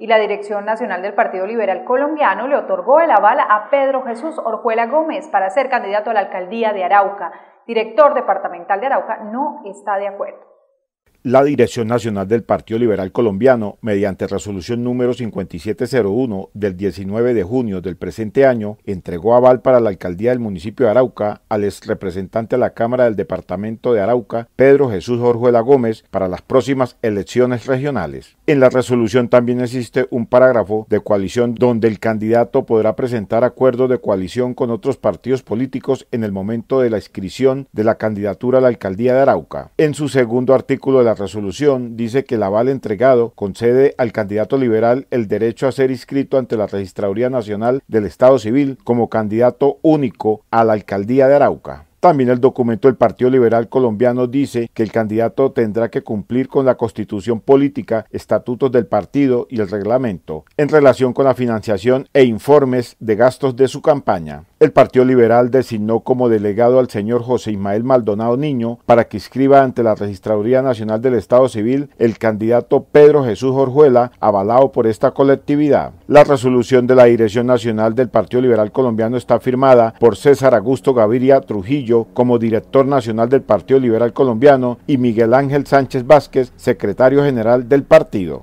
y la Dirección Nacional del Partido Liberal Colombiano le otorgó el aval a Pedro Jesús Orjuela Gómez para ser candidato a la alcaldía de Arauca. Director departamental de Arauca no está de acuerdo la Dirección Nacional del Partido Liberal Colombiano, mediante resolución número 5701 del 19 de junio del presente año, entregó aval para la alcaldía del municipio de Arauca al ex representante a la Cámara del Departamento de Arauca, Pedro Jesús Orjuela Gómez, para las próximas elecciones regionales. En la resolución también existe un parágrafo de coalición donde el candidato podrá presentar acuerdos de coalición con otros partidos políticos en el momento de la inscripción de la candidatura a la alcaldía de Arauca. En su segundo artículo de la resolución dice que el aval entregado concede al candidato liberal el derecho a ser inscrito ante la Registraduría Nacional del Estado Civil como candidato único a la alcaldía de Arauca. También el documento del Partido Liberal Colombiano dice que el candidato tendrá que cumplir con la constitución política, estatutos del partido y el reglamento en relación con la financiación e informes de gastos de su campaña. El Partido Liberal designó como delegado al señor José Ismael Maldonado Niño para que inscriba ante la Registraduría Nacional del Estado Civil el candidato Pedro Jesús Orjuela, avalado por esta colectividad. La resolución de la Dirección Nacional del Partido Liberal Colombiano está firmada por César Augusto Gaviria Trujillo como director nacional del Partido Liberal Colombiano y Miguel Ángel Sánchez Vázquez, secretario general del partido.